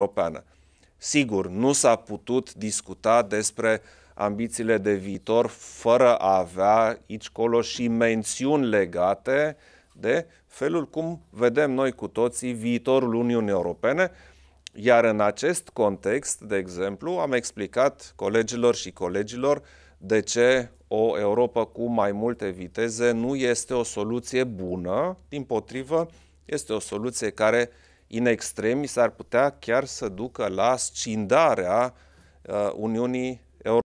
Europeană. Sigur, nu s-a putut discuta despre ambițiile de viitor fără a avea aici colo și mențiuni legate de felul cum vedem noi cu toții viitorul Uniunii Europene, iar în acest context, de exemplu, am explicat colegilor și colegilor de ce o Europa cu mai multe viteze nu este o soluție bună, din potrivă, este o soluție care in extremis ar putea chiar să ducă la scindarea uh, Uniunii